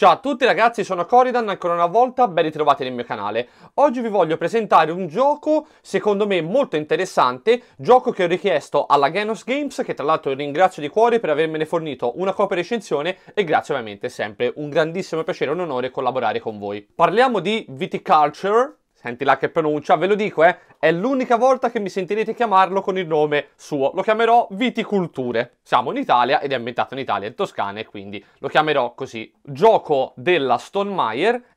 Ciao a tutti ragazzi, sono Coridan, ancora una volta ben ritrovati nel mio canale. Oggi vi voglio presentare un gioco, secondo me molto interessante, gioco che ho richiesto alla Genos Games, che tra l'altro ringrazio di cuore per avermene fornito una copia recensione e grazie ovviamente sempre, un grandissimo piacere e un onore collaborare con voi. Parliamo di Viticulture, Senti là che pronuncia, ve lo dico, eh, è l'unica volta che mi sentirete chiamarlo con il nome suo. Lo chiamerò Viticulture. Siamo in Italia ed è ambientato in Italia, in Toscana, e quindi lo chiamerò così. Gioco della Stone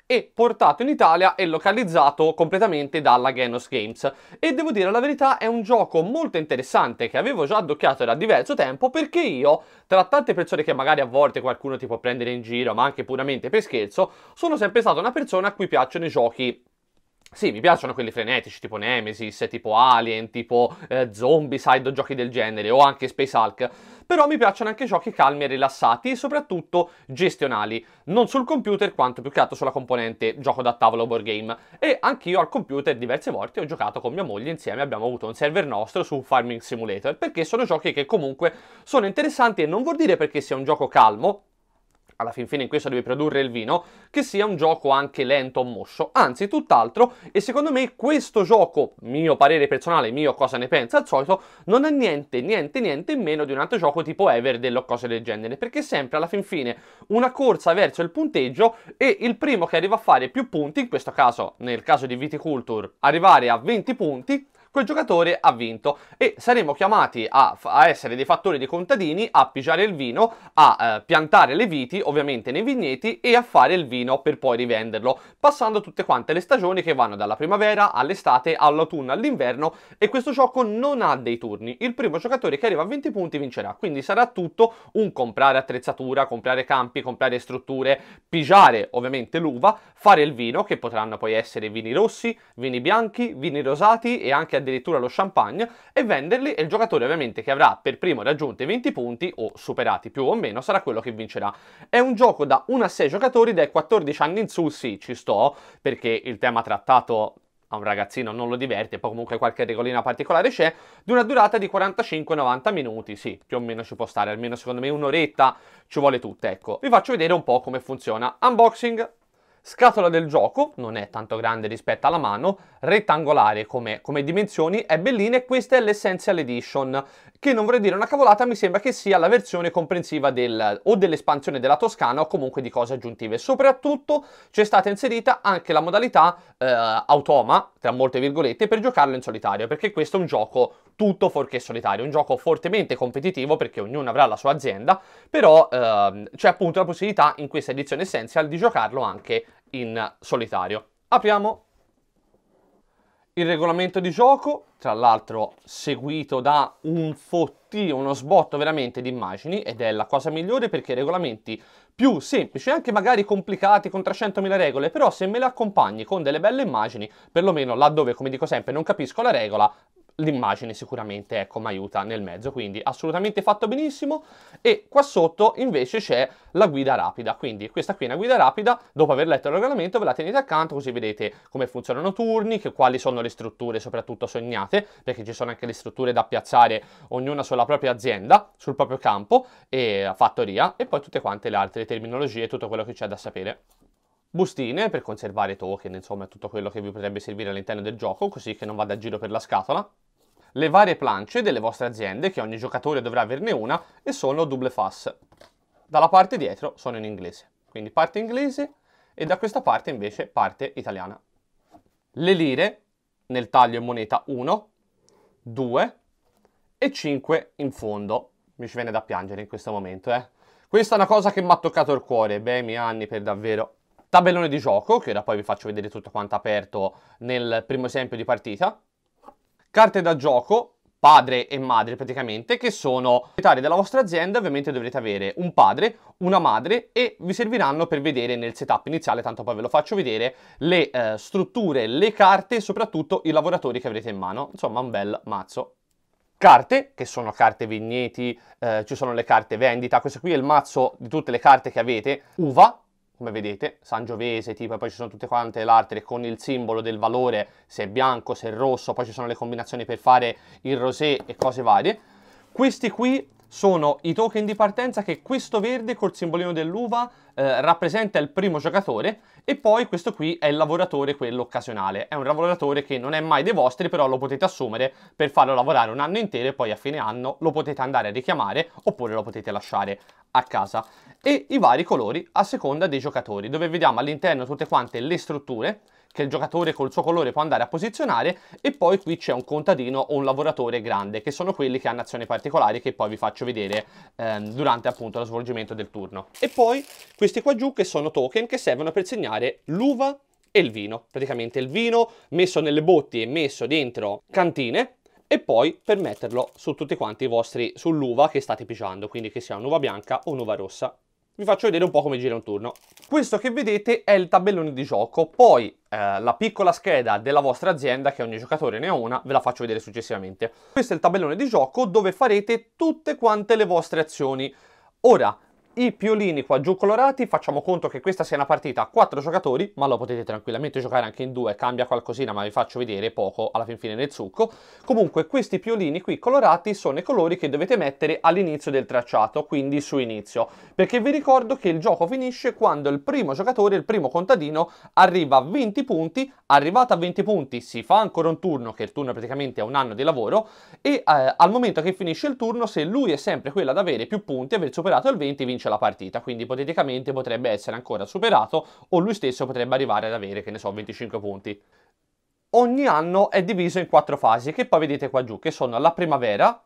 e portato in Italia e localizzato completamente dalla Genos Games. E devo dire la verità, è un gioco molto interessante che avevo già addocchiato da diverso tempo perché io, tra tante persone che magari a volte qualcuno ti può prendere in giro, ma anche puramente per scherzo, sono sempre stata una persona a cui piacciono i giochi sì, mi piacciono quelli frenetici, tipo Nemesis, tipo Alien, tipo eh, Zombicide o giochi del genere, o anche Space Hulk, però mi piacciono anche giochi calmi e rilassati e soprattutto gestionali, non sul computer quanto più che altro sulla componente gioco da tavolo board game. E anch'io al computer diverse volte ho giocato con mia moglie insieme, abbiamo avuto un server nostro su Farming Simulator, perché sono giochi che comunque sono interessanti e non vuol dire perché sia un gioco calmo, alla fin fine in questo devi produrre il vino, che sia un gioco anche lento o mosso, anzi tutt'altro, e secondo me questo gioco, mio parere personale, mio cosa ne pensa al solito, non è niente, niente, niente meno di un altro gioco tipo Everdell o cose del genere, perché è sempre alla fin fine una corsa verso il punteggio e il primo che arriva a fare più punti, in questo caso, nel caso di Viticulture, arrivare a 20 punti, quel giocatore ha vinto e saremo chiamati a, a essere dei fattori di contadini, a pigiare il vino, a eh, piantare le viti ovviamente nei vigneti e a fare il vino per poi rivenderlo, passando tutte quante le stagioni che vanno dalla primavera all'estate, all'autunno, all'inverno e questo gioco non ha dei turni, il primo giocatore che arriva a 20 punti vincerà, quindi sarà tutto un comprare attrezzatura, comprare campi, comprare strutture, pigiare ovviamente l'uva, fare il vino che potranno poi essere vini rossi, vini bianchi, vini rosati e anche a addirittura lo champagne e venderli e il giocatore ovviamente che avrà per primo raggiunto i 20 punti o superati più o meno sarà quello che vincerà. È un gioco da 1 a 6 giocatori dai 14 anni in su, sì ci sto perché il tema trattato a un ragazzino non lo diverte, poi comunque qualche regolina particolare c'è, di una durata di 45-90 minuti, sì, più o meno ci può stare, almeno secondo me un'oretta ci vuole tutta, ecco. Vi faccio vedere un po' come funziona. Unboxing! Scatola del gioco, non è tanto grande rispetto alla mano, rettangolare come, come dimensioni, è bellina e questa è l'Essential Edition, che non vorrei dire una cavolata, mi sembra che sia la versione comprensiva del, o dell'espansione della Toscana o comunque di cose aggiuntive. Soprattutto c'è stata inserita anche la modalità eh, automa, tra molte virgolette, per giocarlo in solitario, perché questo è un gioco tutto fuorché solitario, un gioco fortemente competitivo perché ognuno avrà la sua azienda, però ehm, c'è appunto la possibilità in questa edizione Essential di giocarlo anche in solitario. Apriamo il regolamento di gioco, tra l'altro seguito da un fottio, uno sbotto veramente di immagini ed è la cosa migliore perché i regolamenti più semplici, anche magari complicati con 300.000 regole, però se me le accompagni con delle belle immagini, perlomeno laddove, come dico sempre, non capisco la regola, l'immagine sicuramente ecco mi aiuta nel mezzo quindi assolutamente fatto benissimo e qua sotto invece c'è la guida rapida quindi questa qui è una guida rapida dopo aver letto il regolamento ve la tenete accanto così vedete come funzionano turni che, quali sono le strutture soprattutto sognate perché ci sono anche le strutture da piazzare ognuna sulla propria azienda sul proprio campo e fattoria e poi tutte quante le altre terminologie tutto quello che c'è da sapere bustine per conservare token, insomma tutto quello che vi potrebbe servire all'interno del gioco, così che non vada a giro per la scatola, le varie planche delle vostre aziende, che ogni giocatore dovrà averne una, e sono double face. Dalla parte dietro sono in inglese, quindi parte inglese e da questa parte invece parte italiana. Le lire nel taglio in moneta 1, 2 e 5 in fondo. Mi ci viene da piangere in questo momento, eh. Questa è una cosa che mi ha toccato il cuore, beh, i miei anni per davvero. Tabellone di gioco, che ora poi vi faccio vedere tutto quanto aperto nel primo esempio di partita carte da gioco, padre e madre praticamente, che sono proprietari della vostra azienda, ovviamente dovrete avere un padre, una madre e vi serviranno per vedere nel setup iniziale, tanto poi ve lo faccio vedere, le eh, strutture, le carte e soprattutto i lavoratori che avrete in mano, insomma un bel mazzo carte, che sono carte vigneti, eh, ci sono le carte vendita, questo qui è il mazzo di tutte le carte che avete, uva, come vedete, Sangiovese, tipo, poi ci sono tutte quante le altre con il simbolo del valore, se è bianco, se è rosso, poi ci sono le combinazioni per fare il rosé e cose varie. Questi qui sono i token di partenza che questo verde col simbolino dell'uva eh, rappresenta il primo giocatore e poi questo qui è il lavoratore, quello occasionale. È un lavoratore che non è mai dei vostri, però lo potete assumere per farlo lavorare un anno intero e poi a fine anno lo potete andare a richiamare oppure lo potete lasciare a casa. E i vari colori a seconda dei giocatori, dove vediamo all'interno tutte quante le strutture che il giocatore col suo colore può andare a posizionare e poi qui c'è un contadino o un lavoratore grande che sono quelli che hanno azioni particolari che poi vi faccio vedere ehm, durante appunto lo svolgimento del turno. E poi questi qua giù che sono token che servono per segnare l'uva e il vino, praticamente il vino messo nelle botti e messo dentro cantine e poi per metterlo su tutti quanti i vostri, sull'uva che state pigiando, quindi che sia un'uva bianca o un'uva rossa vi faccio vedere un po' come gira un turno. Questo che vedete è il tabellone di gioco, poi eh, la piccola scheda della vostra azienda, che ogni giocatore ne ha una, ve la faccio vedere successivamente. Questo è il tabellone di gioco dove farete tutte quante le vostre azioni. Ora, i piolini qua giù colorati, facciamo conto che questa sia una partita a 4 giocatori, ma lo potete tranquillamente giocare anche in 2, cambia qualcosina ma vi faccio vedere poco alla fin fine nel succo. Comunque questi piolini qui colorati sono i colori che dovete mettere all'inizio del tracciato, quindi su inizio, perché vi ricordo che il gioco finisce quando il primo giocatore, il primo contadino, arriva a 20 punti, arrivato a 20 punti si fa ancora un turno, che il turno praticamente è un anno di lavoro, e eh, al momento che finisce il turno, se lui è sempre quello ad avere più punti, aver superato il 20, vince vince la partita, quindi ipoteticamente potrebbe essere ancora superato o lui stesso potrebbe arrivare ad avere, che ne so, 25 punti. Ogni anno è diviso in quattro fasi, che poi vedete qua giù, che sono la primavera,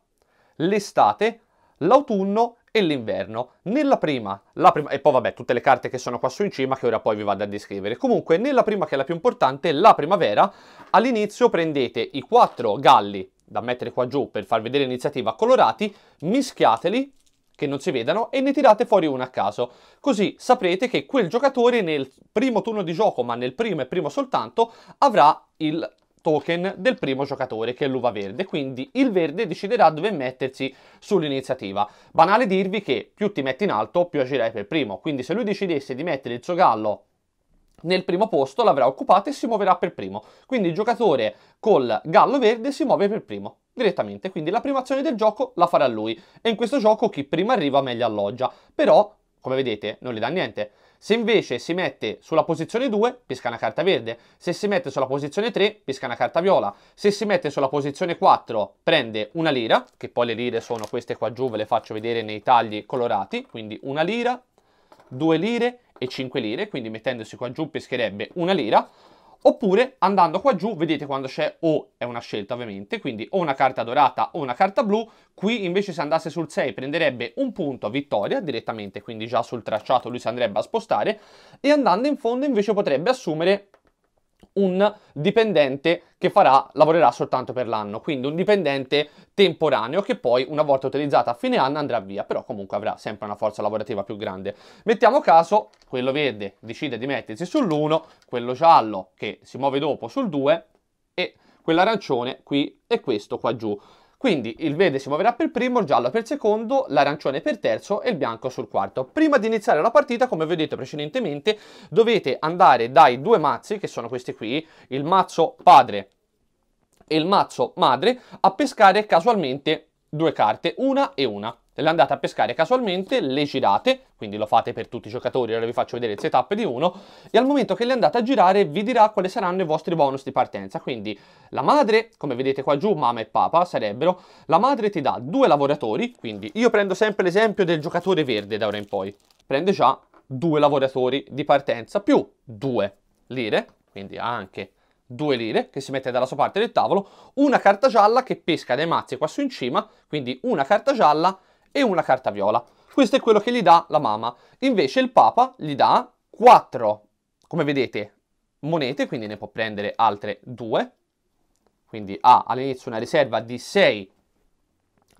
l'estate, l'autunno e l'inverno. Nella prima, la prima, e poi vabbè tutte le carte che sono qua su in cima che ora poi vi vado a descrivere. Comunque nella prima che è la più importante, la primavera, all'inizio prendete i quattro galli da mettere qua giù per far vedere l'iniziativa colorati, mischiateli che non si vedano e ne tirate fuori una a caso. Così saprete che quel giocatore nel primo turno di gioco, ma nel primo e primo soltanto, avrà il token del primo giocatore che è l'uva verde, quindi il verde deciderà dove mettersi sull'iniziativa. Banale dirvi che più ti metti in alto, più agirai per primo, quindi se lui decidesse di mettere il suo gallo nel primo posto l'avrà occupato e si muoverà per primo. Quindi il giocatore col gallo verde si muove per primo direttamente, quindi la prima azione del gioco la farà lui e in questo gioco chi prima arriva meglio alloggia, però come vedete non gli dà niente. Se invece si mette sulla posizione 2, pesca una carta verde. Se si mette sulla posizione 3, pesca una carta viola. Se si mette sulla posizione 4, prende una lira, che poi le lire sono queste qua giù, ve le faccio vedere nei tagli colorati. Quindi una lira, due lire e cinque lire, quindi mettendosi qua giù pescherebbe una lira. Oppure andando qua giù vedete quando c'è o è una scelta ovviamente, quindi o una carta dorata o una carta blu, qui invece se andasse sul 6 prenderebbe un punto a vittoria direttamente, quindi già sul tracciato lui si andrebbe a spostare e andando in fondo invece potrebbe assumere un dipendente che farà, lavorerà soltanto per l'anno, quindi un dipendente temporaneo che poi una volta utilizzata a fine anno andrà via, però comunque avrà sempre una forza lavorativa più grande. Mettiamo caso quello verde decide di mettersi sull'1, quello giallo che si muove dopo sul 2 e quell'arancione qui e questo qua giù. Quindi il verde si muoverà per primo, il giallo per secondo, l'arancione per terzo e il bianco sul quarto. Prima di iniziare la partita, come vi ho detto precedentemente, dovete andare dai due mazzi, che sono questi qui, il mazzo padre e il mazzo madre, a pescare casualmente due carte, una e una le andate a pescare casualmente, le girate, quindi lo fate per tutti i giocatori, ora vi faccio vedere il setup di uno, e al momento che le andate a girare vi dirà quali saranno i vostri bonus di partenza. Quindi la madre, come vedete qua giù, mamma e papa sarebbero, la madre ti dà due lavoratori, quindi io prendo sempre l'esempio del giocatore verde da ora in poi, prende già due lavoratori di partenza più due lire, quindi anche due lire che si mette dalla sua parte del tavolo, una carta gialla che pesca dai mazzi qua su in cima, quindi una carta gialla e una carta viola. Questo è quello che gli dà la mamma. Invece il papa gli dà quattro, come vedete, monete, quindi ne può prendere altre due. Quindi ha all'inizio una riserva di 6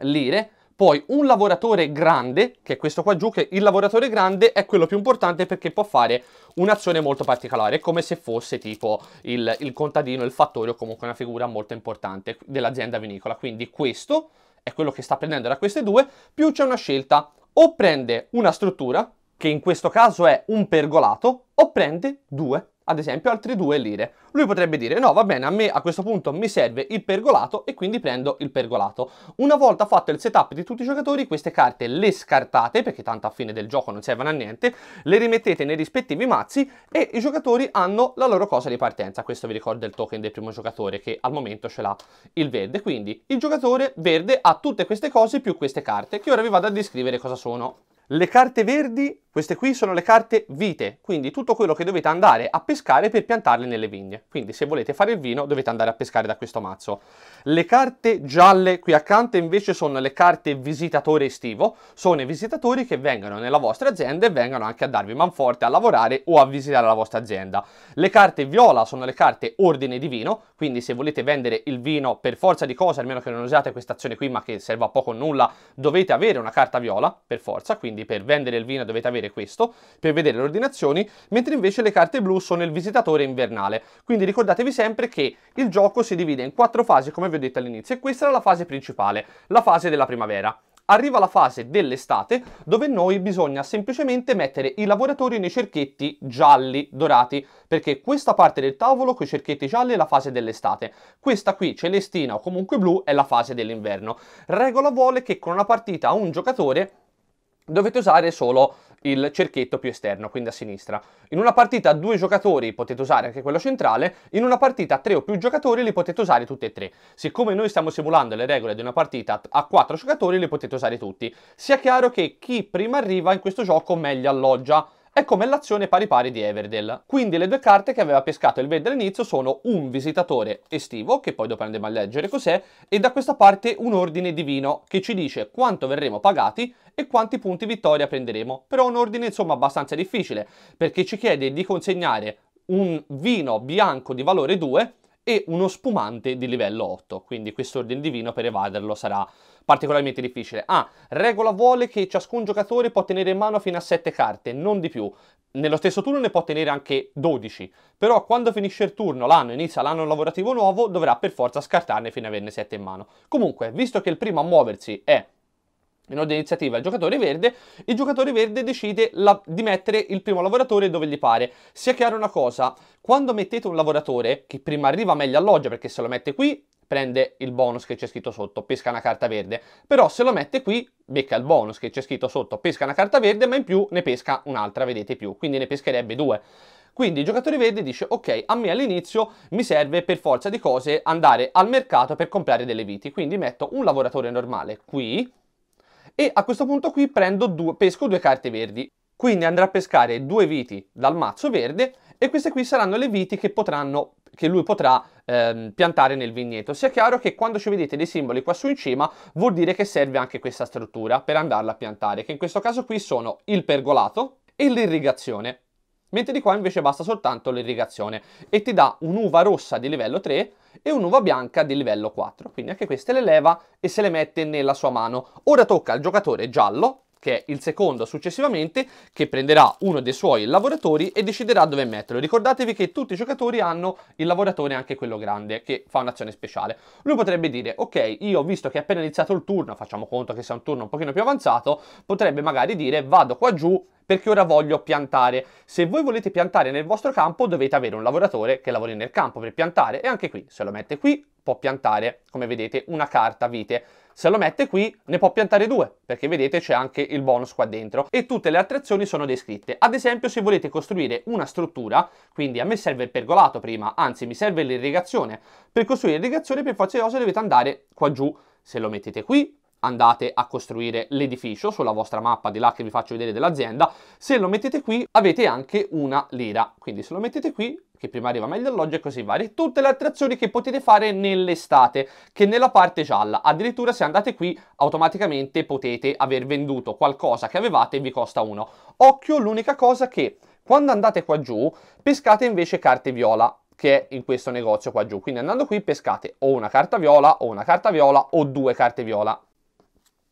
lire, poi un lavoratore grande, che è questo qua giù, che il lavoratore grande è quello più importante perché può fare un'azione molto particolare, come se fosse tipo il, il contadino, il fattore o comunque una figura molto importante dell'azienda vinicola. Quindi questo è quello che sta prendendo da queste due, più c'è una scelta. O prende una struttura, che in questo caso è un pergolato, o prende due ad esempio altre 2 lire. Lui potrebbe dire no va bene a me a questo punto mi serve il pergolato e quindi prendo il pergolato. Una volta fatto il setup di tutti i giocatori queste carte le scartate perché tanto a fine del gioco non servono a niente, le rimettete nei rispettivi mazzi e i giocatori hanno la loro cosa di partenza. Questo vi ricorda il token del primo giocatore che al momento ce l'ha il verde. Quindi il giocatore verde ha tutte queste cose più queste carte che ora vi vado a descrivere cosa sono. Le carte verdi queste qui sono le carte vite, quindi tutto quello che dovete andare a pescare per piantarle nelle vigne. Quindi se volete fare il vino dovete andare a pescare da questo mazzo. Le carte gialle qui accanto invece sono le carte visitatore estivo, sono i visitatori che vengono nella vostra azienda e vengono anche a darvi manforte a lavorare o a visitare la vostra azienda. Le carte viola sono le carte ordine di vino, quindi se volete vendere il vino per forza di cose, almeno che non usiate questa azione qui ma che serva a poco o nulla, dovete avere una carta viola per forza, quindi per vendere il vino dovete avere utile questo per vedere le ordinazioni, mentre invece le carte blu sono il visitatore invernale. Quindi ricordatevi sempre che il gioco si divide in quattro fasi come vi ho detto all'inizio e questa è la fase principale, la fase della primavera arriva la fase dell'estate dove noi bisogna semplicemente mettere i lavoratori nei cerchietti gialli dorati perché questa parte del tavolo con i cerchietti gialli è la fase dell'estate questa qui celestina o comunque blu è la fase dell'inverno regola vuole che con una partita un giocatore dovete usare solo il cerchietto più esterno, quindi a sinistra. In una partita a due giocatori potete usare anche quello centrale, in una partita a tre o più giocatori li potete usare tutti e tre. Siccome noi stiamo simulando le regole di una partita a quattro giocatori li potete usare tutti. Sia chiaro che chi prima arriva in questo gioco meglio alloggia è come l'azione pari pari di Everdell. Quindi le due carte che aveva pescato il verde all'inizio sono un visitatore estivo, che poi dopo andiamo a leggere cos'è, e da questa parte un ordine divino che ci dice quanto verremo pagati e quanti punti vittoria prenderemo. Però un ordine insomma abbastanza difficile, perché ci chiede di consegnare un vino bianco di valore 2 e uno spumante di livello 8, quindi quest'ordine di vino per evaderlo sarà particolarmente difficile. Ah, regola vuole che ciascun giocatore può tenere in mano fino a 7 carte, non di più. Nello stesso turno ne può tenere anche 12, però quando finisce il turno, l'anno inizia l'anno lavorativo nuovo, dovrà per forza scartarne fino a averne 7 in mano. Comunque, visto che il primo a muoversi è in ordine di iniziativa il giocatore verde, il giocatore verde decide la, di mettere il primo lavoratore dove gli pare. Sia chiaro una cosa, quando mettete un lavoratore, che prima arriva meglio alloggia, perché se lo mette qui prende il bonus che c'è scritto sotto, pesca una carta verde, però se lo mette qui becca il bonus che c'è scritto sotto, pesca una carta verde, ma in più ne pesca un'altra, vedete più, quindi ne pescherebbe due. Quindi il giocatore verde dice ok, a me all'inizio mi serve per forza di cose andare al mercato per comprare delle viti, quindi metto un lavoratore normale qui, e a questo punto qui due, pesco due carte verdi. Quindi andrà a pescare due viti dal mazzo verde e queste qui saranno le viti che, potranno, che lui potrà ehm, piantare nel vigneto. Sia chiaro che quando ci vedete dei simboli qua su in cima vuol dire che serve anche questa struttura per andarla a piantare, che in questo caso qui sono il pergolato e l'irrigazione mentre di qua invece basta soltanto l'irrigazione e ti dà un'uva rossa di livello 3 e un'uva bianca di livello 4, quindi anche queste le leva e se le mette nella sua mano. Ora tocca al giocatore giallo che è il secondo successivamente, che prenderà uno dei suoi lavoratori e deciderà dove metterlo. Ricordatevi che tutti i giocatori hanno il lavoratore, anche quello grande, che fa un'azione speciale. Lui potrebbe dire, ok, io ho visto che è appena iniziato il turno, facciamo conto che sia un turno un pochino più avanzato, potrebbe magari dire, vado qua giù perché ora voglio piantare. Se voi volete piantare nel vostro campo dovete avere un lavoratore che lavori nel campo per piantare e anche qui se lo mette qui può piantare, come vedete, una carta vite. Se lo mette qui ne può piantare due, perché vedete c'è anche il bonus qua dentro. E tutte le altre azioni sono descritte. Ad esempio se volete costruire una struttura, quindi a me serve il pergolato prima, anzi mi serve l'irrigazione. Per costruire l'irrigazione per forza di cose dovete andare qua giù. Se lo mettete qui andate a costruire l'edificio sulla vostra mappa di là che vi faccio vedere dell'azienda. Se lo mettete qui avete anche una lira, quindi se lo mettete qui che prima arriva meglio alloggio e così varie. Tutte le attrazioni che potete fare nell'estate, che nella parte gialla. Addirittura se andate qui automaticamente potete aver venduto qualcosa che avevate e vi costa uno. Occhio, l'unica cosa che quando andate qua giù pescate invece carte viola che è in questo negozio qua giù. Quindi andando qui pescate o una carta viola o una carta viola o due carte viola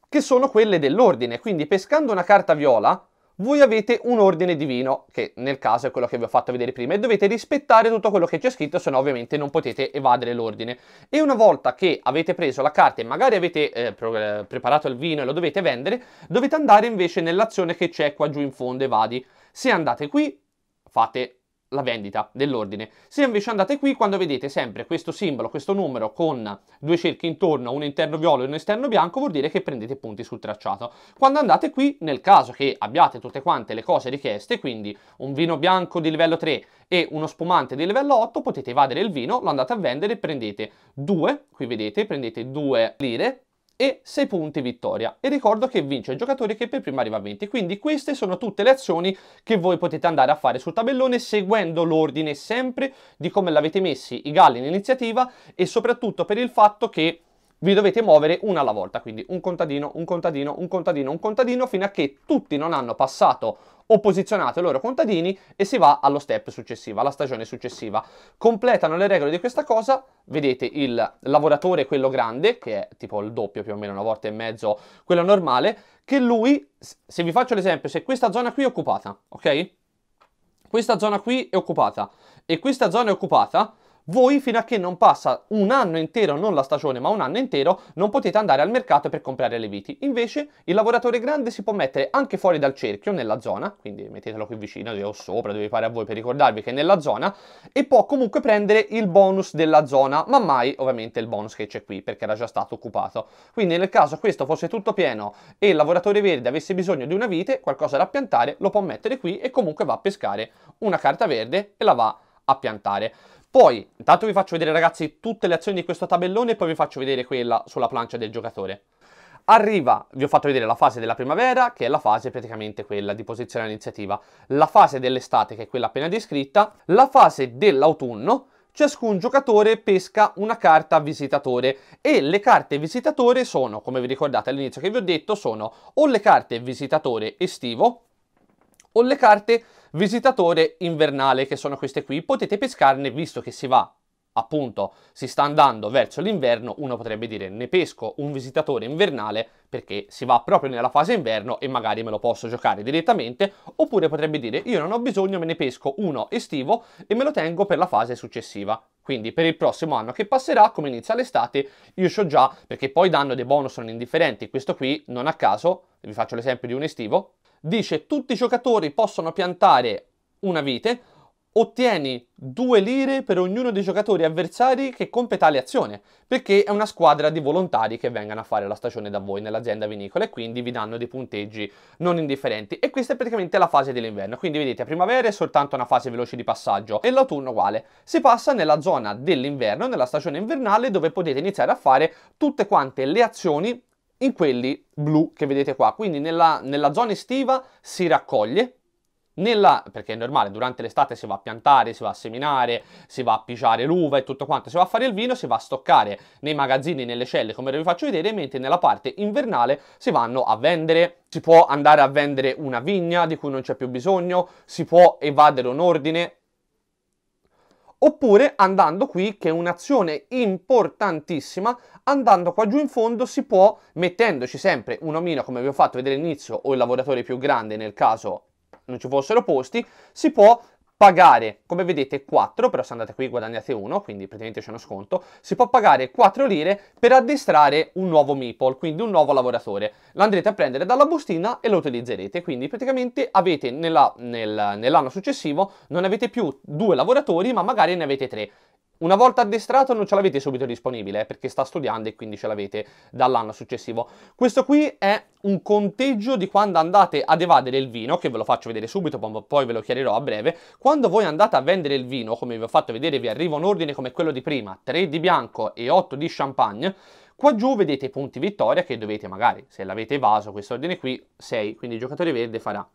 che sono quelle dell'ordine. Quindi pescando una carta viola voi avete un ordine divino, che nel caso è quello che vi ho fatto vedere prima, e dovete rispettare tutto quello che c'è scritto, se no ovviamente non potete evadere l'ordine. E una volta che avete preso la carta e magari avete eh, eh preparato il vino e lo dovete vendere, dovete andare invece nell'azione che c'è qua giù in fondo, evadi. Se andate qui, fate la vendita dell'ordine. Se invece andate qui, quando vedete sempre questo simbolo, questo numero con due cerchi intorno, un interno viola e un esterno bianco, vuol dire che prendete punti sul tracciato. Quando andate qui, nel caso che abbiate tutte quante le cose richieste, quindi un vino bianco di livello 3 e uno spumante di livello 8, potete evadere il vino, lo andate a vendere, e prendete 2, qui vedete, prendete 2 lire e 6 punti vittoria. E ricordo che vince il giocatore che per prima arriva a 20, quindi queste sono tutte le azioni che voi potete andare a fare sul tabellone seguendo l'ordine sempre di come l'avete messi i galli in iniziativa e soprattutto per il fatto che vi dovete muovere una alla volta, quindi un contadino, un contadino, un contadino, un contadino, fino a che tutti non hanno passato o posizionate i loro contadini e si va allo step successivo, alla stagione successiva. Completano le regole di questa cosa, vedete il lavoratore, quello grande, che è tipo il doppio più o meno, una volta e mezzo, quello normale, che lui, se vi faccio l'esempio, se questa zona qui è occupata, ok? Questa zona qui è occupata e questa zona è occupata, voi fino a che non passa un anno intero, non la stagione, ma un anno intero, non potete andare al mercato per comprare le viti. Invece il lavoratore grande si può mettere anche fuori dal cerchio, nella zona, quindi mettetelo qui vicino o sopra, dove fare a voi per ricordarvi che è nella zona, e può comunque prendere il bonus della zona, ma mai ovviamente il bonus che c'è qui, perché era già stato occupato. Quindi nel caso questo fosse tutto pieno e il lavoratore verde avesse bisogno di una vite, qualcosa da piantare, lo può mettere qui e comunque va a pescare una carta verde e la va a piantare. Poi, intanto vi faccio vedere ragazzi tutte le azioni di questo tabellone e poi vi faccio vedere quella sulla plancia del giocatore. Arriva, vi ho fatto vedere la fase della primavera, che è la fase praticamente quella di posizione all'iniziativa, la fase dell'estate, che è quella appena descritta, la fase dell'autunno, ciascun giocatore pesca una carta visitatore e le carte visitatore sono, come vi ricordate all'inizio che vi ho detto, sono o le carte visitatore estivo, o le carte visitatore invernale, che sono queste qui. Potete pescarne visto che si va appunto si sta andando verso l'inverno, uno potrebbe dire ne pesco un visitatore invernale perché si va proprio nella fase inverno e magari me lo posso giocare direttamente, oppure potrebbe dire io non ho bisogno, me ne pesco uno estivo e me lo tengo per la fase successiva. Quindi per il prossimo anno che passerà, come inizia l'estate, io so già, perché poi danno dei bonus non indifferenti, questo qui non a caso, vi faccio l'esempio di un estivo, dice tutti i giocatori possono piantare una vite, ottieni due lire per ognuno dei giocatori avversari che compie tale azione, perché è una squadra di volontari che vengono a fare la stagione da voi nell'azienda vinicola e quindi vi danno dei punteggi non indifferenti. E questa è praticamente la fase dell'inverno, quindi vedete a primavera è soltanto una fase veloce di passaggio e l'autunno uguale. Si passa nella zona dell'inverno, nella stagione invernale, dove potete iniziare a fare tutte quante le azioni in quelli blu che vedete qua. Quindi nella, nella zona estiva si raccoglie, nella, perché è normale, durante l'estate si va a piantare, si va a seminare, si va a pigiare l'uva e tutto quanto, si va a fare il vino, si va a stoccare nei magazzini, nelle celle, come vi faccio vedere, mentre nella parte invernale si vanno a vendere, si può andare a vendere una vigna di cui non c'è più bisogno, si può evadere un ordine, oppure andando qui che è un'azione importantissima andando qua giù in fondo si può mettendoci sempre un omino come vi ho fatto vedere all'inizio o il lavoratore più grande nel caso non ci fossero posti si può pagare, come vedete 4, però se andate qui guadagnate 1, quindi praticamente c'è uno sconto, si può pagare 4 lire per addestrare un nuovo meeple, quindi un nuovo lavoratore. Lo andrete a prendere dalla bustina e lo utilizzerete, quindi praticamente avete nell'anno successivo non avete più due lavoratori ma magari ne avete tre una volta addestrato non ce l'avete subito disponibile eh, perché sta studiando e quindi ce l'avete dall'anno successivo. Questo qui è un conteggio di quando andate ad evadere il vino, che ve lo faccio vedere subito, poi ve lo chiarirò a breve. Quando voi andate a vendere il vino, come vi ho fatto vedere, vi arriva un ordine come quello di prima, 3 di bianco e 8 di champagne. Qua giù vedete i punti vittoria che dovete magari, se l'avete evaso questo ordine qui, 6, quindi il giocatore verde farà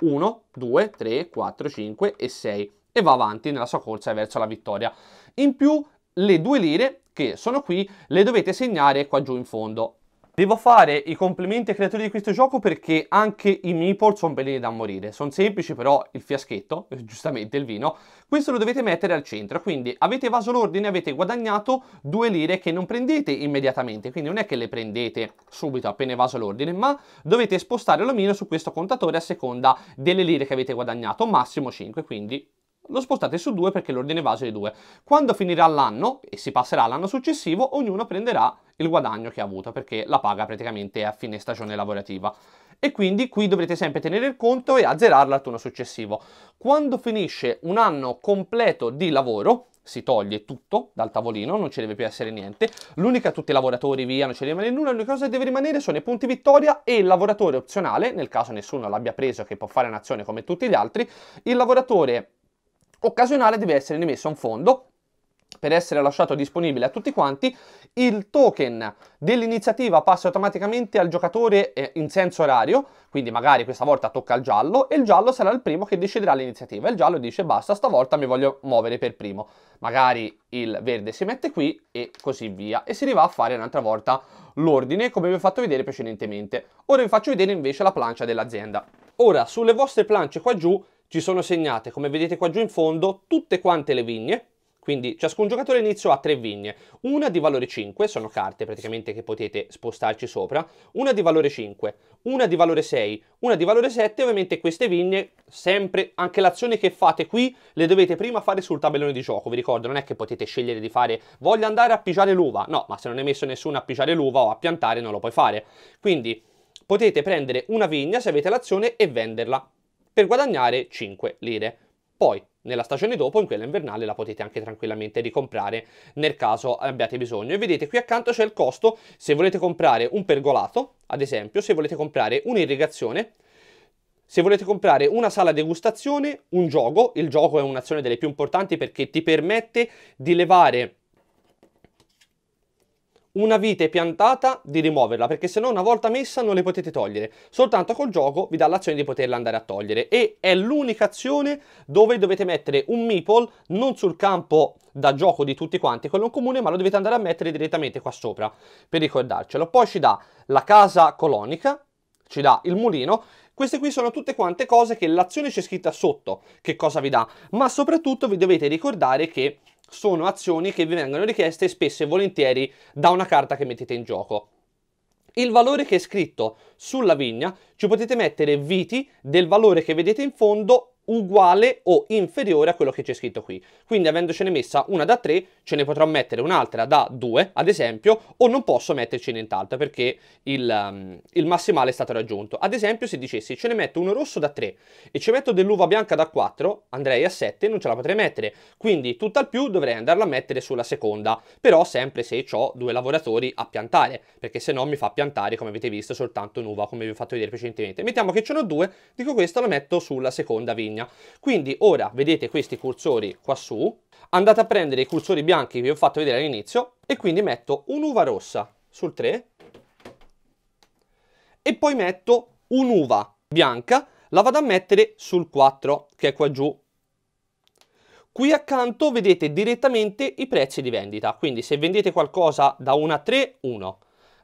1, 2, 3, 4, 5 e 6 e va avanti nella sua corsa verso la vittoria. In più le due lire che sono qui le dovete segnare qua giù in fondo. Devo fare i complimenti ai creatori di questo gioco perché anche i meeple sono belli da morire. Sono semplici però il fiaschetto, eh, giustamente il vino, questo lo dovete mettere al centro. Quindi avete vaso l'ordine, avete guadagnato due lire che non prendete immediatamente. Quindi non è che le prendete subito appena evaso l'ordine, ma dovete spostare l'omino su questo contatore a seconda delle lire che avete guadagnato, massimo 5. Quindi lo spostate su 2 perché l'ordine base è 2. Quando finirà l'anno e si passerà all'anno successivo, ognuno prenderà il guadagno che ha avuto perché la paga praticamente è a fine stagione lavorativa. E quindi qui dovrete sempre tenere il conto e azzerarla al turno successivo. Quando finisce un anno completo di lavoro, si toglie tutto dal tavolino, non ci deve più essere niente. L'unica, tutti i lavoratori via, non ci deve rimane nulla, l'unica cosa che deve rimanere sono i punti vittoria e il lavoratore opzionale, nel caso nessuno l'abbia preso che può fare un'azione come tutti gli altri, il lavoratore occasionale deve essere rimesso a un fondo per essere lasciato disponibile a tutti quanti, il token dell'iniziativa passa automaticamente al giocatore eh, in senso orario, quindi magari questa volta tocca al giallo, e il giallo sarà il primo che deciderà l'iniziativa. Il giallo dice basta, stavolta mi voglio muovere per primo. Magari il verde si mette qui e così via, e si arriva a fare un'altra volta l'ordine, come vi ho fatto vedere precedentemente. Ora vi faccio vedere invece la plancia dell'azienda. Ora, sulle vostre planche qua giù ci sono segnate, come vedete qua giù in fondo, tutte quante le vigne, quindi ciascun giocatore all'inizio ha tre vigne, una di valore 5, sono carte praticamente che potete spostarci sopra, una di valore 5, una di valore 6, una di valore 7, ovviamente queste vigne sempre, anche l'azione che fate qui le dovete prima fare sul tabellone di gioco, vi ricordo non è che potete scegliere di fare voglio andare a pigiare l'uva, no, ma se non è messo nessuno a pigiare l'uva o a piantare non lo puoi fare, quindi potete prendere una vigna se avete l'azione e venderla, per guadagnare 5 lire. Poi nella stagione dopo, in quella invernale, la potete anche tranquillamente ricomprare nel caso abbiate bisogno. E vedete qui accanto c'è il costo se volete comprare un pergolato, ad esempio, se volete comprare un'irrigazione, se volete comprare una sala degustazione, un gioco, il gioco è un'azione delle più importanti perché ti permette di levare una vite piantata di rimuoverla perché se no una volta messa non le potete togliere soltanto col gioco vi dà l'azione di poterla andare a togliere e è l'unica azione dove dovete mettere un meeple non sul campo da gioco di tutti quanti quello in comune ma lo dovete andare a mettere direttamente qua sopra per ricordarcelo poi ci dà la casa colonica ci dà il mulino queste qui sono tutte quante cose che l'azione c'è scritta sotto che cosa vi dà ma soprattutto vi dovete ricordare che sono azioni che vi vengono richieste spesso e volentieri da una carta che mettete in gioco. Il valore che è scritto sulla vigna ci potete mettere viti del valore che vedete in fondo uguale o inferiore a quello che c'è scritto qui. Quindi avendocene messa una da 3, ce ne potrò mettere un'altra da 2, ad esempio, o non posso metterci nient'altro perché il, um, il, massimale è stato raggiunto. Ad esempio, se dicessi ce ne metto uno rosso da 3 e ci metto dell'uva bianca da 4, andrei a 7 non ce la potrei mettere. Quindi tutt'al più dovrei andarla a mettere sulla seconda, però sempre se ho due lavoratori a piantare, perché se no mi fa piantare, come avete visto, soltanto un'uva, come vi ho fatto vedere precedentemente. Mettiamo che ce ne ho due, dico questo lo metto sulla seconda vigna linea. Quindi ora vedete questi cursori qua su, andate a prendere i cursori bianchi che vi ho fatto vedere all'inizio e quindi metto un'uva rossa sul 3 e poi metto un'uva bianca, la vado a mettere sul 4 che è qua giù. Qui accanto vedete direttamente i prezzi di vendita, quindi se vendete qualcosa da 1 a 3, 1,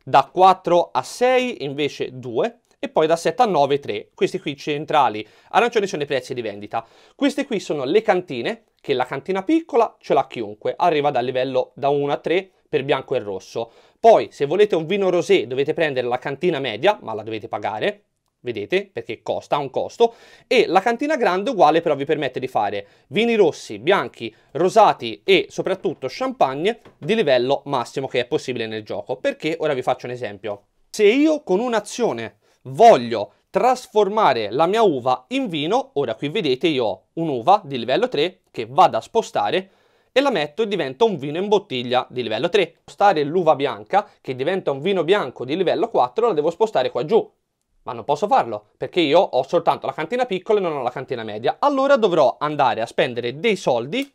da 4 a 6 invece 2, e poi da 7 a 9 3. Questi qui centrali, arancioni sono i prezzi di vendita. Queste qui sono le cantine, che la cantina piccola ce l'ha chiunque, arriva dal livello da 1 a 3 per bianco e rosso. Poi se volete un vino rosé dovete prendere la cantina media, ma la dovete pagare, vedete, perché costa, ha un costo, e la cantina grande uguale però vi permette di fare vini rossi, bianchi, rosati e soprattutto champagne di livello massimo che è possibile nel gioco. Perché? Ora vi faccio un esempio. Se io con un'azione voglio trasformare la mia uva in vino, ora qui vedete io ho un'uva di livello 3 che vado a spostare e la metto e diventa un vino in bottiglia di livello 3. Spostare l'uva bianca, che diventa un vino bianco di livello 4, la devo spostare qua giù. Ma non posso farlo, perché io ho soltanto la cantina piccola e non ho la cantina media. Allora dovrò andare a spendere dei soldi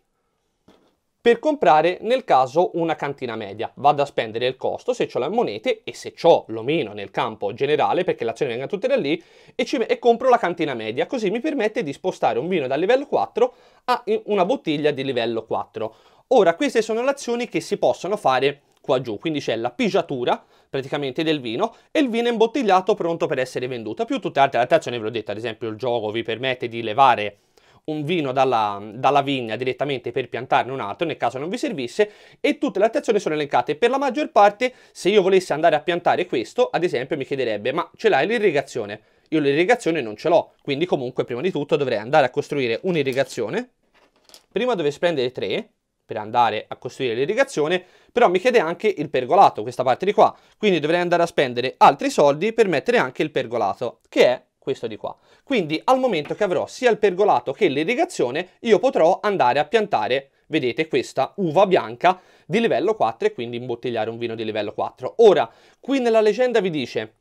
per comprare nel caso una cantina media. Vado a spendere il costo se ho le monete e se ho l'omino nel campo generale perché le azioni vengono tutte da lì e, ci, e compro la cantina media. Così mi permette di spostare un vino dal livello 4 a una bottiglia di livello 4. Ora queste sono le azioni che si possono fare qua giù, quindi c'è la pigiatura praticamente del vino e il vino imbottigliato pronto per essere venduto, più tutte le altre azioni, ve l'ho detto, ad esempio il gioco vi permette di levare un vino dalla, dalla vigna direttamente per piantarne un altro nel caso non vi servisse e tutte le attenzioni sono elencate. Per la maggior parte se io volessi andare a piantare questo ad esempio mi chiederebbe ma ce l'hai l'irrigazione? Io l'irrigazione non ce l'ho quindi comunque prima di tutto dovrei andare a costruire un'irrigazione. Prima dovessi prendere tre per andare a costruire l'irrigazione, però mi chiede anche il pergolato, questa parte di qua, quindi dovrei andare a spendere altri soldi per mettere anche il pergolato, che è questo di qua. Quindi al momento che avrò sia il pergolato che l'irrigazione, io potrò andare a piantare, vedete, questa uva bianca di livello 4 e quindi imbottigliare un vino di livello 4. Ora, qui nella leggenda vi dice,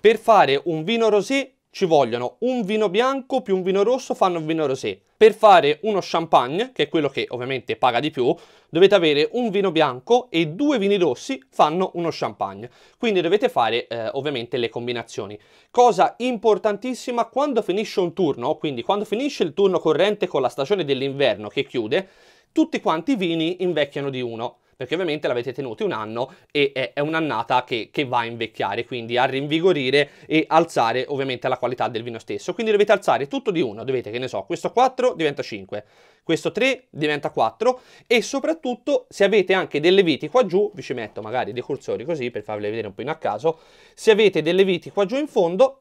per fare un vino rosé ci vogliono un vino bianco più un vino rosso fanno un vino rosé. Per fare uno champagne, che è quello che ovviamente paga di più, dovete avere un vino bianco e due vini rossi fanno uno champagne. Quindi dovete fare eh, ovviamente le combinazioni. Cosa importantissima, quando finisce un turno, quindi quando finisce il turno corrente con la stagione dell'inverno che chiude, tutti quanti i vini invecchiano di uno perché ovviamente l'avete tenuto un anno e è, un'annata che, che, va a invecchiare, quindi a rinvigorire e alzare ovviamente la qualità del vino stesso. Quindi dovete alzare tutto di uno, dovete, che ne so, questo 4 diventa 5, questo 3 diventa 4 e soprattutto se avete anche delle viti qua giù, vi ci metto magari dei cursori così per farvele vedere un po' in a caso, se avete delle viti qua giù in fondo,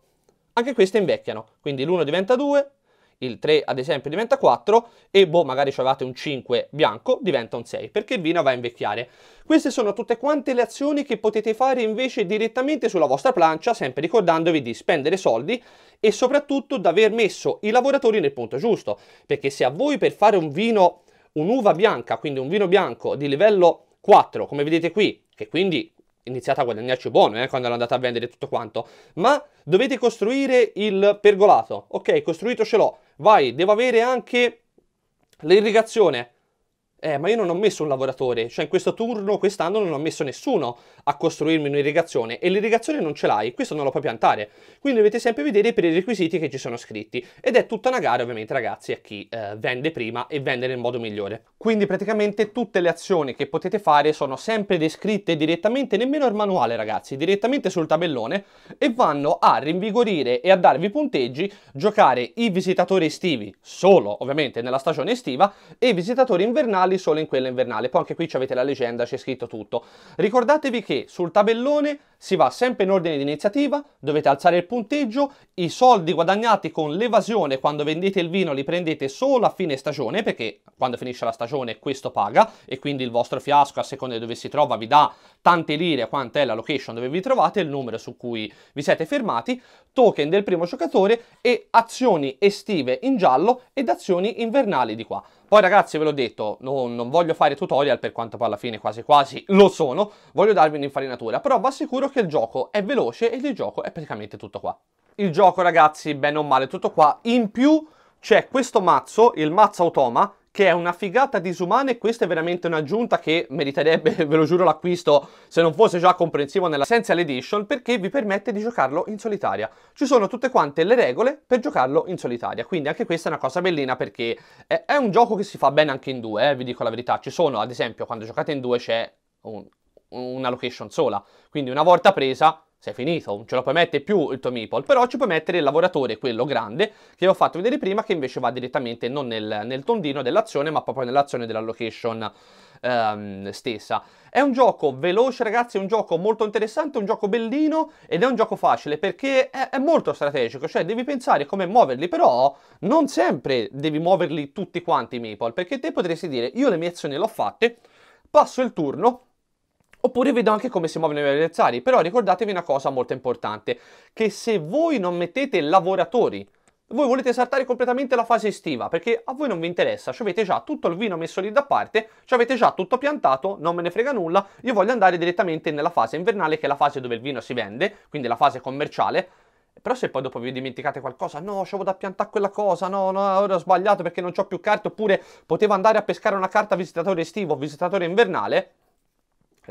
anche queste invecchiano, quindi l'1 diventa 2, il 3 ad esempio diventa 4 e boh magari avevate un 5 bianco diventa un 6 perché il vino va a invecchiare. Queste sono tutte quante le azioni che potete fare invece direttamente sulla vostra plancia sempre ricordandovi di spendere soldi e soprattutto di aver messo i lavoratori nel punto giusto perché se a voi per fare un vino un'uva bianca quindi un vino bianco di livello 4 come vedete qui che quindi iniziate a guadagnarci buono eh, quando andate a vendere tutto quanto, ma dovete costruire il pergolato, ok, costruito ce l'ho, vai, devo avere anche l'irrigazione eh, ma io non ho messo un lavoratore, cioè in questo turno, quest'anno non ho messo nessuno a costruirmi un'irrigazione e l'irrigazione non ce l'hai, questo non lo puoi piantare. Quindi dovete sempre vedere per i requisiti che ci sono scritti ed è tutta una gara ovviamente ragazzi a chi eh, vende prima e vende nel modo migliore. Quindi praticamente tutte le azioni che potete fare sono sempre descritte direttamente, nemmeno il manuale ragazzi, direttamente sul tabellone e vanno a rinvigorire e a darvi punteggi, giocare i visitatori estivi solo ovviamente nella stagione estiva e i visitatori invernali invernali solo in quella invernale. Poi anche qui avete la leggenda, c'è scritto tutto. Ricordatevi che sul tabellone si va sempre in ordine di iniziativa, dovete alzare il punteggio, i soldi guadagnati con l'evasione quando vendete il vino li prendete solo a fine stagione, perché quando finisce la stagione questo paga e quindi il vostro fiasco a seconda di dove si trova vi dà tante lire quanto è la location dove vi trovate, il numero su cui vi siete fermati, token del primo giocatore e azioni estive in giallo ed azioni invernali di qua. Poi ragazzi ve l'ho detto, non, non, voglio fare tutorial per quanto poi alla fine quasi quasi lo sono, voglio darvi un'infarinatura, però vi assicuro che il gioco è veloce e il gioco è praticamente tutto qua. Il gioco ragazzi, bene o male, tutto qua, in più c'è questo mazzo, il mazzo automa, che è una figata disumana e questa è veramente un'aggiunta che meriterebbe, ve lo giuro, l'acquisto se non fosse già comprensivo nella Essential Edition perché vi permette di giocarlo in solitaria. Ci sono tutte quante le regole per giocarlo in solitaria, quindi anche questa è una cosa bellina perché è, un gioco che si fa bene anche in due, eh, vi dico la verità. Ci sono, ad esempio, quando giocate in due c'è un, una location sola, quindi una volta presa sei finito, non ce lo puoi mettere più il tuo meeple, però ci puoi mettere il lavoratore, quello grande, che ho fatto vedere prima, che invece va direttamente non nel, nel tondino dell'azione, ma proprio nell'azione dell'allocation ehm, stessa. È un gioco veloce ragazzi, è un gioco molto interessante, è un gioco bellino ed è un gioco facile perché è, è molto strategico, cioè devi pensare come muoverli, però non sempre devi muoverli tutti quanti i meeple, perché te potresti dire io le mie azioni le ho fatte, passo il turno, Oppure vedo anche come si muovono i miei avversari, però ricordatevi una cosa molto importante, che se voi non mettete lavoratori voi volete saltare completamente la fase estiva perché a voi non vi interessa, ci avete già tutto il vino messo lì da parte, ci avete già tutto piantato, non me ne frega nulla, io voglio andare direttamente nella fase invernale che è la fase dove il vino si vende, quindi la fase commerciale, però se poi dopo vi dimenticate qualcosa, no, c'avevo da piantare quella cosa, no, no, ora ho sbagliato perché non ho più carte, oppure potevo andare a pescare una carta visitatore estivo o visitatore invernale,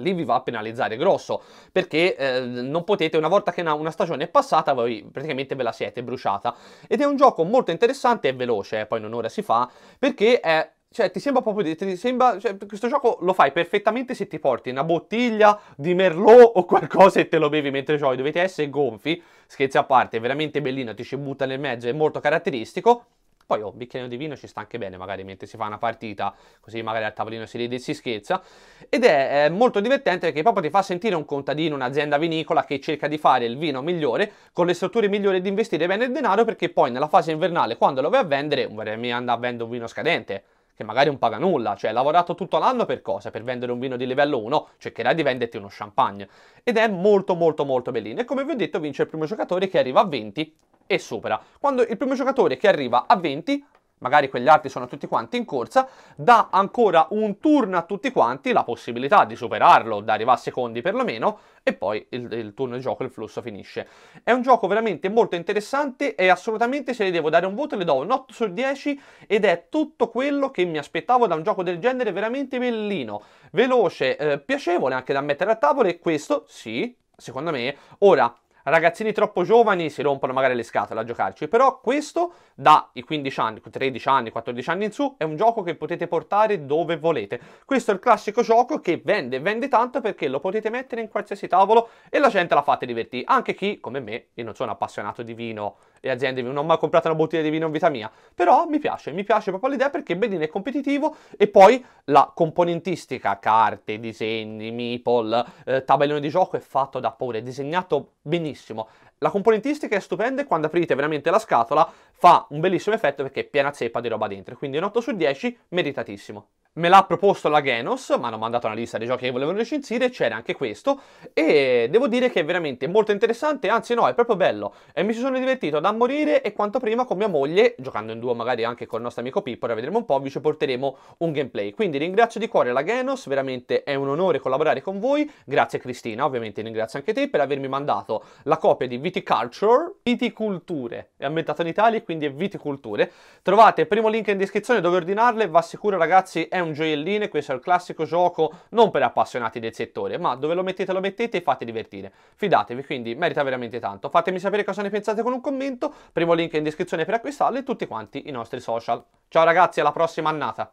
lì vi va a penalizzare grosso perché eh, non potete una volta che una, una, stagione è passata voi praticamente ve la siete bruciata ed è un gioco molto interessante e veloce eh, poi in un'ora si fa perché è cioè, ti sembra proprio. Ti sembra, cioè, questo gioco lo fai perfettamente se ti porti una bottiglia di Merlot o qualcosa e te lo bevi mentre giochi. Dovete essere gonfi. Scherzi a parte, è veramente bellino, ti ci butta nel mezzo, è molto caratteristico. Poi oh, un bicchierino di vino ci sta anche bene, magari mentre si fa una partita, così magari al tavolino si ride e si scherza. Ed è eh, molto divertente perché proprio ti fa sentire un contadino, un'azienda vinicola che cerca di fare il vino migliore, con le strutture migliori di investire bene il denaro, perché poi nella fase invernale, quando lo vai a vendere, mi anda a vendere un vino scadente che magari non paga nulla, cioè hai lavorato tutto l'anno per cosa? Per vendere un vino di livello 1, cercherai di venderti uno champagne. Ed è molto molto molto bellino. E come vi ho detto vince il primo giocatore che arriva a 20 e sopra. Quando il primo giocatore che arriva a 20 magari quegli altri sono tutti quanti in corsa, dà ancora un turno a tutti quanti la possibilità di superarlo, da arrivare a secondi perlomeno, e poi il, il, turno di gioco, il flusso finisce. È un gioco veramente molto interessante e assolutamente se le devo dare un voto le do un 8 su 10 ed è tutto quello che mi aspettavo da un gioco del genere, veramente bellino, veloce, eh, piacevole anche da mettere a tavola e questo, sì, secondo me, ora ragazzini troppo giovani si rompono magari le scatole a giocarci, però questo da i 15 anni, 13 anni, 14 anni in su è un gioco che potete portare dove volete. Questo è il classico gioco che vende, vende tanto perché lo potete mettere in qualsiasi tavolo e la gente la fate divertire, anche chi come me, io non sono appassionato di vino le aziende, non ho mai comprato una bottiglia di vino in vita mia, però mi piace, mi piace proprio l'idea perché Bedin è competitivo e poi la componentistica, carte, disegni, meeple, eh, tabellone di gioco è fatto da paura, è disegnato benissimo. La componentistica è stupenda e quando aprite veramente la scatola fa un bellissimo effetto perché è piena zeppa di roba dentro, quindi un 8 su 10 meritatissimo me l'ha proposto la Genos, mi hanno mandato una lista dei giochi che volevano recensire, c'era anche questo, e devo dire che è veramente molto interessante, anzi no, è proprio bello, e mi sono divertito da morire e quanto prima con mia moglie, giocando in duo magari anche con il nostro amico Pippo, ora vedremo un po', vi ci porteremo un gameplay. Quindi ringrazio di cuore la Genos, veramente è un onore collaborare con voi, grazie Cristina, ovviamente ringrazio anche te per avermi mandato la copia di Viticulture, Viticulture, è ambientato in Italia quindi è Viticulture, trovate il primo link in descrizione dove ordinarle, va sicuro ragazzi è un gioiellino e questo è il classico gioco non per appassionati del settore, ma dove lo mettete lo mettete e fate divertire. Fidatevi, quindi merita veramente tanto. Fatemi sapere cosa ne pensate con un commento, primo link in descrizione per acquistarlo e tutti quanti i nostri social. Ciao ragazzi, alla prossima annata!